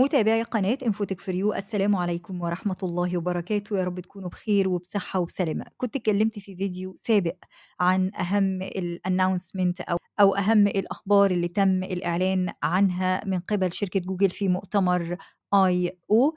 متابعي قناة انفوتك فريو السلام عليكم ورحمة الله وبركاته يا رب تكونوا بخير وبصحة وبسلامة كنت اتكلمت في فيديو سابق عن أهم الانونسمنت أو أو أهم الأخبار اللي تم الإعلان عنها من قبل شركة جوجل في مؤتمر آي أو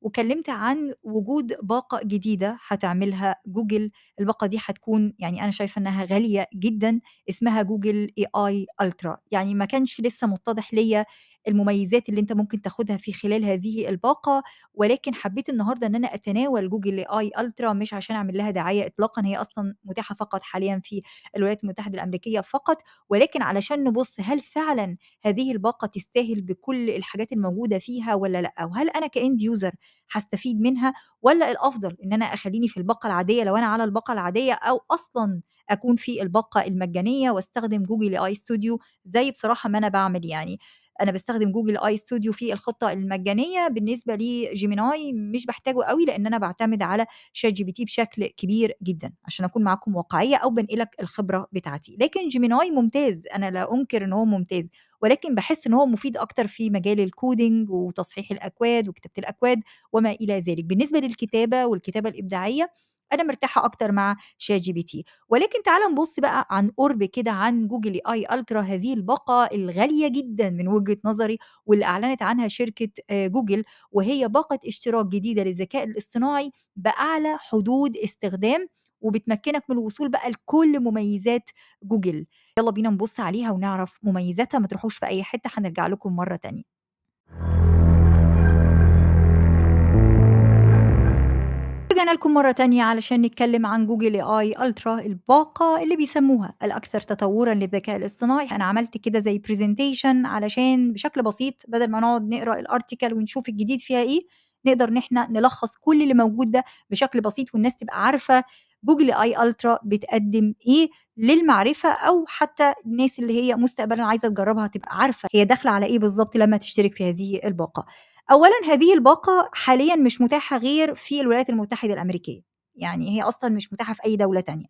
وكلمت عن وجود باقة جديدة هتعملها جوجل الباقة دي هتكون يعني أنا شايفة أنها غالية جدا اسمها جوجل اي اي الترا يعني ما كانش لسه متضح ليا المميزات اللي انت ممكن تاخدها في خلال هذه الباقه ولكن حبيت النهارده ان انا اتناول جوجل اي الترا مش عشان اعمل لها دعايه اطلاقا هي اصلا متاحه فقط حاليا في الولايات المتحده الامريكيه فقط ولكن علشان نبص هل فعلا هذه الباقه تستاهل بكل الحاجات الموجوده فيها ولا لا وهل انا كاند يوزر هستفيد منها ولا الافضل ان انا اخليني في الباقه العاديه لو انا على الباقه العاديه او اصلا اكون في الباقه المجانيه واستخدم جوجل اي ستوديو زي بصراحه ما انا بعمل يعني انا بستخدم جوجل اي ستوديو في الخطه المجانيه بالنسبه لي جيميناي مش بحتاجه قوي لان انا بعتمد على شات جي بي تي بشكل كبير جدا عشان اكون معاكم واقعيه او بنقلك الخبره بتاعتي لكن جيميناي ممتاز انا لا انكر ان هو ممتاز ولكن بحس ان هو مفيد اكتر في مجال الكودينج وتصحيح الاكواد وكتابه الاكواد وما الى ذلك بالنسبه للكتابه والكتابه الابداعيه انا مرتاحه اكتر مع شات جي بي تي ولكن تعال نبص بقى عن قرب كده عن جوجل اي الترا هذه الباقه الغاليه جدا من وجهه نظري واللي اعلنت عنها شركه آه، جوجل وهي باقه اشتراك جديده للذكاء الاصطناعي باعلى حدود استخدام وبتمكنك من الوصول بقى لكل مميزات جوجل يلا بينا نبص عليها ونعرف مميزاتها ما تروحوش في اي حته هنرجع لكم مره تانية رجعنا لكم مرة تانية علشان نتكلم عن جوجل اي الترا الباقة اللي بيسموها الأكثر تطورا للذكاء الاصطناعي أنا عملت كده زي برزنتيشن علشان بشكل بسيط بدل ما نقعد نقرأ الارتيكل ونشوف الجديد فيها ايه نقدر ان احنا نلخص كل اللي موجود ده بشكل بسيط والناس تبقى عارفة جوجل اي الترا بتقدم ايه للمعرفه او حتى الناس اللي هي مستقبلا عايزه تجربها تبقى عارفه هي داخله على ايه بالظبط لما تشترك في هذه الباقه اولا هذه الباقه حاليا مش متاحه غير في الولايات المتحده الامريكيه يعني هي اصلا مش متاحه في اي دوله تانية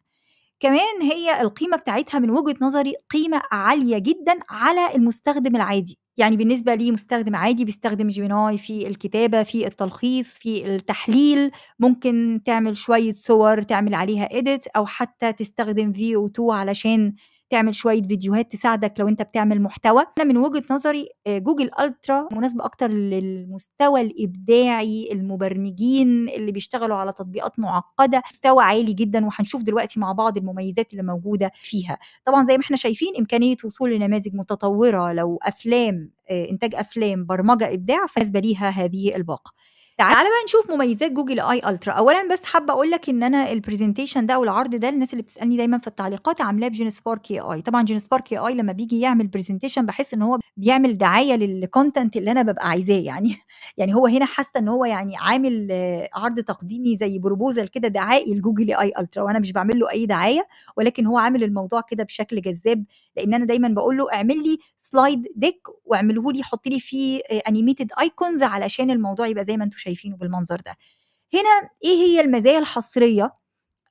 كمان هي القيمه بتاعتها من وجهه نظري قيمه عاليه جدا على المستخدم العادي يعني بالنسبه لي مستخدم عادي بيستخدم جيميناي في الكتابه في التلخيص في التحليل ممكن تعمل شويه صور تعمل عليها اديت او حتى تستخدم في او 2 علشان تعمل شويه فيديوهات تساعدك لو انت بتعمل محتوى انا من وجهه نظري آه، جوجل الترا مناسبه اكتر للمستوى الابداعي المبرمجين اللي بيشتغلوا على تطبيقات معقده مستوى عالي جدا وهنشوف دلوقتي مع بعض المميزات اللي موجوده فيها طبعا زي ما احنا شايفين امكانيه وصول لنماذج متطوره لو افلام آه، انتاج افلام برمجه ابداع فبالنسبه ليها هذه الباقه تعالى بقى نشوف مميزات جوجل اي الترا اولا بس حابه اقول لك ان انا البرزنتيشن ده او العرض ده الناس اللي بتسالني دايما في التعليقات عاملاه بجين سبارك اي اي طبعا جين سبارك اي اي لما بيجي يعمل برزنتيشن بحس ان هو بيعمل دعايه للكونتنت اللي انا ببقى عايزاه يعني يعني هو هنا حاسه ان هو يعني عامل عرض تقديمي زي بروبوزل كده دعائي لجوجل اي الترا وانا مش بعمل له اي دعايه ولكن هو عامل الموضوع كده بشكل جذاب لان انا دايما بقول له اعمل لي سلايد ديك واعمله لي حط لي فيه انيميتد ايكونز علشان الموضوع يبقى زي ما انتم شايفينه بالمنظر ده هنا ايه هي المزايا الحصريه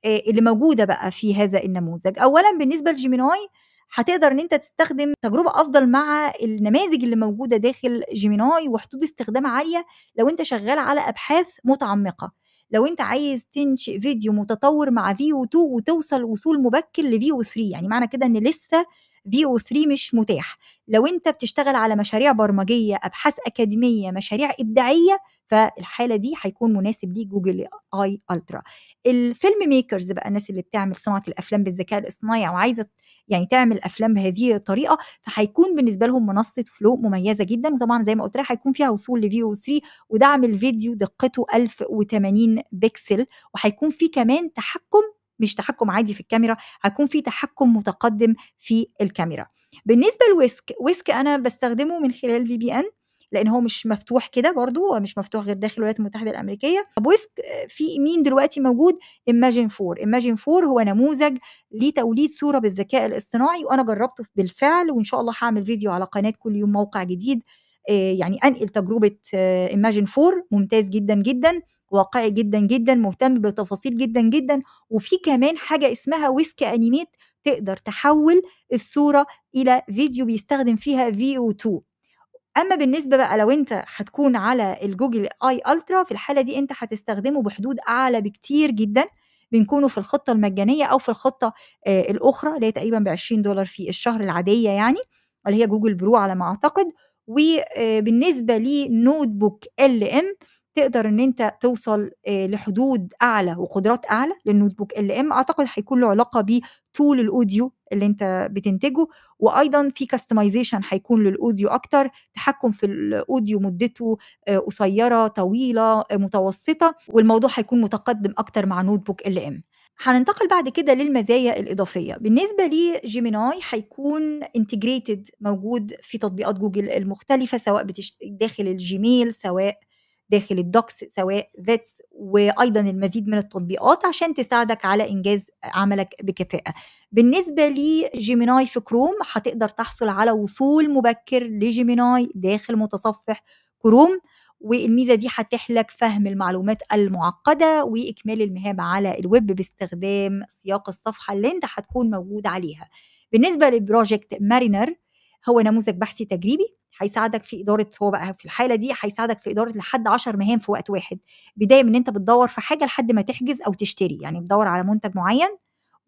آه، اللي موجوده بقى في هذا النموذج اولا بالنسبه لجيميناي هتقدر ان انت تستخدم تجربه افضل مع النماذج اللي موجوده داخل جيميناي وحدود استخدام عاليه لو انت شغال على ابحاث متعمقه لو انت عايز تنشئ فيديو متطور مع فيو 2 وتوصل وصول مبكر لفيو 3 يعني معنى كده ان لسه بي او 3 مش متاح لو انت بتشتغل على مشاريع برمجيه ابحاث اكاديميه مشاريع ابداعيه فالحاله دي هيكون مناسب ليك جوجل اي الترا الفيلم ميكرز بقى الناس اللي بتعمل صناعه الافلام بالذكاء الاصطناعي او عايزه يعني تعمل افلام بهذه الطريقه فهيكون بالنسبه لهم منصه فلو مميزه جدا وطبعا زي ما قلت لك هيكون فيها وصول لفي او 3 ودعم الفيديو دقته 1080 بكسل وهيكون في كمان تحكم مش تحكم عادي في الكاميرا هيكون في تحكم متقدم في الكاميرا بالنسبه لويسك ويسك انا بستخدمه من خلال في بي ان لان هو مش مفتوح كده برضو هو مش مفتوح غير داخل الولايات المتحده الامريكيه طب ويسك في مين دلوقتي موجود ايماجين 4 ايماجين 4 هو نموذج لتوليد صوره بالذكاء الاصطناعي وانا جربته بالفعل وان شاء الله هعمل فيديو على قناه كل يوم موقع جديد آه، يعني انقل تجربه ايماجين آه، فور ممتاز جدا جدا واقعي جدا جدا مهتم بتفاصيل جدا جدا وفي كمان حاجه اسمها ويسك انيميت تقدر تحول الصوره الى فيديو بيستخدم فيها في او 2 اما بالنسبه بقى لو انت هتكون على الجوجل اي الترا في الحاله دي انت هتستخدمه بحدود اعلى بكتير جدا بنكونوا في الخطه المجانيه او في الخطه آه، الاخرى اللي هي تقريبا ب 20 دولار في الشهر العاديه يعني اللي هي جوجل برو على ما اعتقد وبالنسبه آه، لنوت بوك ال ام تقدر ان انت توصل آه، لحدود اعلى وقدرات اعلى للنوت بوك ال ام اعتقد هيكون له علاقه بطول الاوديو اللي انت بتنتجه وايضا في كاستمايزيشن هيكون للاوديو اكتر تحكم في الاوديو مدته آه، قصيره طويله متوسطه والموضوع هيكون متقدم اكتر مع نوت بوك ال ام هننتقل بعد كده للمزايا الإضافية بالنسبة لجيميناي هيكون انتجريتد موجود في تطبيقات جوجل المختلفة سواء بتشت... داخل الجيميل سواء داخل الدوكس سواء فيتس وايضا المزيد من التطبيقات عشان تساعدك على انجاز عملك بكفاءه. بالنسبه لجيميناي في كروم هتقدر تحصل على وصول مبكر لجيميناي داخل متصفح كروم والميزه دي هتحلك فهم المعلومات المعقده واكمال المهام على الويب باستخدام سياق الصفحه اللي انت هتكون موجود عليها بالنسبه لبروجكت مارينر هو نموذج بحثي تجريبي هيساعدك في اداره هو بقى في الحاله دي هيساعدك في اداره لحد 10 مهام في وقت واحد بدايه من انت بتدور في حاجه لحد ما تحجز او تشتري يعني بتدور على منتج معين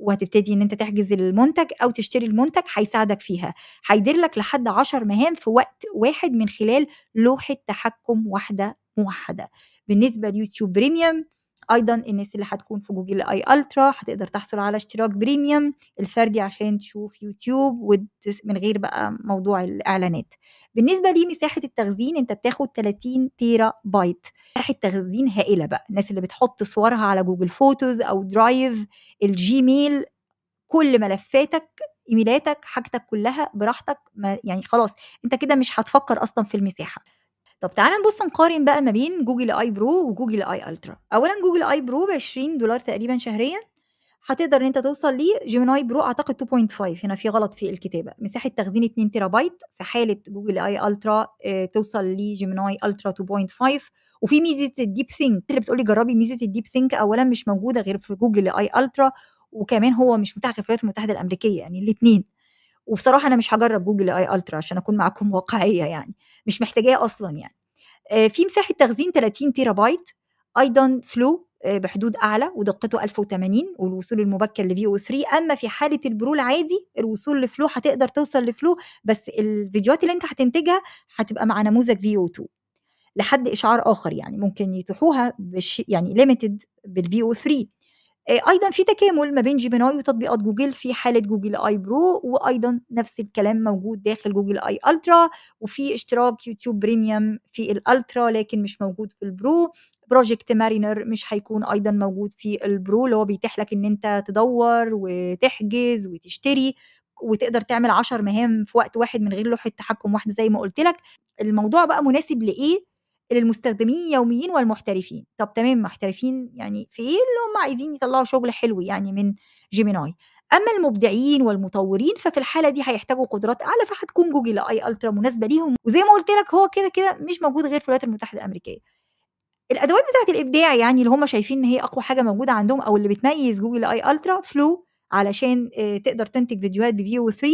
وهتبتدي ان انت تحجز المنتج او تشتري المنتج هيساعدك فيها هيدير لك لحد 10 مهام في وقت واحد من خلال لوحه تحكم واحده موحده بالنسبه ليوتيوب بريميوم ايضا الناس اللي هتكون في جوجل اي الترا هتقدر تحصل على اشتراك بريميوم الفردي عشان تشوف يوتيوب من غير بقى موضوع الاعلانات بالنسبه لمساحه التخزين انت بتاخد 30 تيرا بايت مساحه تخزين هائله بقى الناس اللي بتحط صورها على جوجل فوتوز او درايف الجيميل كل ملفاتك ايميلاتك حاجتك كلها براحتك ما يعني خلاص انت كده مش هتفكر اصلا في المساحه طب تعالى نبص نقارن بقى ما بين جوجل اي برو وجوجل اي الترا اولا جوجل اي برو ب 20 دولار تقريبا شهريا هتقدر ان انت توصل ليه جيميناي برو اعتقد 2.5 هنا في غلط في الكتابه مساحه تخزين 2 تيرا بايت في حاله جوجل اي الترا آه، توصل توصل لجيميناي الترا 2.5 وفي ميزه الديب سينك اللي بتقولي جربي ميزه الديب سينك اولا مش موجوده غير في جوجل اي الترا وكمان هو مش متاح في الولايات المتحده الامريكيه يعني الاثنين وبصراحه انا مش هجرب جوجل اي الترا عشان اكون معاكم واقعيه يعني مش محتاجاه اصلا يعني آه، في مساحه تخزين 30 تيرا بايت ايضا فلو آه، بحدود اعلى ودقته 1080 والوصول المبكر لفي او 3 اما في حاله البرو العادي الوصول لفلو هتقدر توصل لفلو بس الفيديوهات اللي انت هتنتجها هتبقى مع نموذج في او 2 لحد اشعار اخر يعني ممكن يتوحوها بش يعني ليميتد بالفي او 3 آه، ايضا في تكامل ما بين جيميناي وتطبيقات جوجل في حاله جوجل اي برو وايضا نفس الكلام موجود داخل جوجل اي الترا وفي اشتراك يوتيوب بريميوم في الالترا لكن مش موجود في البرو بروجكت مارينر مش هيكون ايضا موجود في البرو اللي هو بيتيح لك ان انت تدور وتحجز وتشتري وتقدر تعمل عشر مهام في وقت واحد من غير لوحه تحكم واحده زي ما قلت لك الموضوع بقى مناسب لايه للمستخدمين يوميين والمحترفين طب تمام محترفين يعني في ايه اللي هم عايزين يطلعوا شغل حلو يعني من جيميناي اما المبدعين والمطورين ففي الحاله دي هيحتاجوا قدرات اعلى فهتكون جوجل اي الترا مناسبه ليهم وزي ما قلت لك هو كده كده مش موجود غير في الولايات المتحده الامريكيه الادوات بتاعه الابداع يعني اللي هم شايفين ان هي اقوى حاجه موجوده عندهم او اللي بتميز جوجل اي الترا فلو علشان آه، تقدر تنتج فيديوهات بفيو 3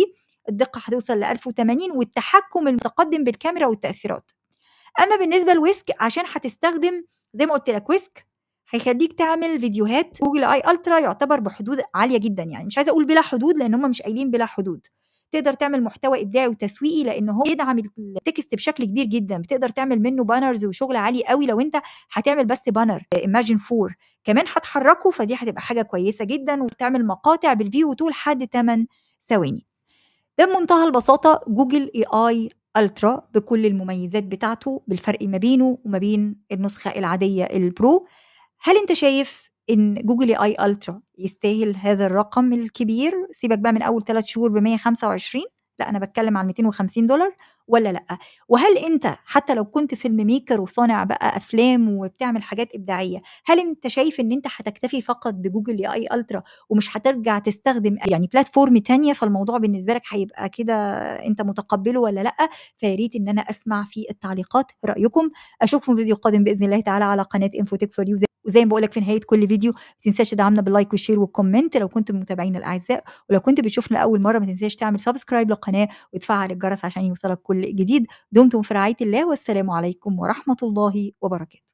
الدقه هتوصل ل 1080 والتحكم المتقدم بالكاميرا والتاثيرات اما بالنسبه لويسك عشان هتستخدم زي ما قلت لك ويسك هيخليك تعمل فيديوهات جوجل اي الترا يعتبر بحدود عاليه جدا يعني مش عايزه اقول بلا حدود لان هم مش قايلين بلا حدود تقدر تعمل محتوى ابداعي وتسويقي لان هو بيدعم التكست بشكل كبير جدا بتقدر تعمل منه بانرز وشغل عالي قوي لو انت هتعمل بس بانر ايماجين فور كمان هتحركه فدي هتبقى حاجه كويسه جدا وتعمل مقاطع بالفيو طول حد 8 ثواني ده بمنتهى البساطه جوجل اي اي الترا بكل المميزات بتاعته بالفرق ما بينه وما بين النسخه العاديه البرو هل انت شايف ان جوجل اي الترا يستاهل هذا الرقم الكبير سيبك بقى من اول 3 شهور ب 125 لا انا بتكلم عن 250 دولار ولا لا وهل انت حتى لو كنت فيلم ميكر وصانع بقى افلام وبتعمل حاجات ابداعيه هل انت شايف ان انت هتكتفي فقط بجوجل اي اي الترا ومش هترجع تستخدم يعني بلاتفورم تانية فالموضوع بالنسبه لك هيبقى كده انت متقبله ولا لا فياريت ان انا اسمع في التعليقات رايكم اشوفكم في فيديو قادم باذن الله تعالى على قناه انفوتك فور يوز وزي ما بقول لك في نهايه كل فيديو ما تنساش تدعمنا باللايك والشير والكومنت لو كنت من متابعينا الاعزاء ولو كنت بتشوفنا لاول مره ما تنساش تعمل سبسكرايب للقناه وتفعل الجرس عشان يوصلك كل جديد دمتم في رعايه الله والسلام عليكم ورحمه الله وبركاته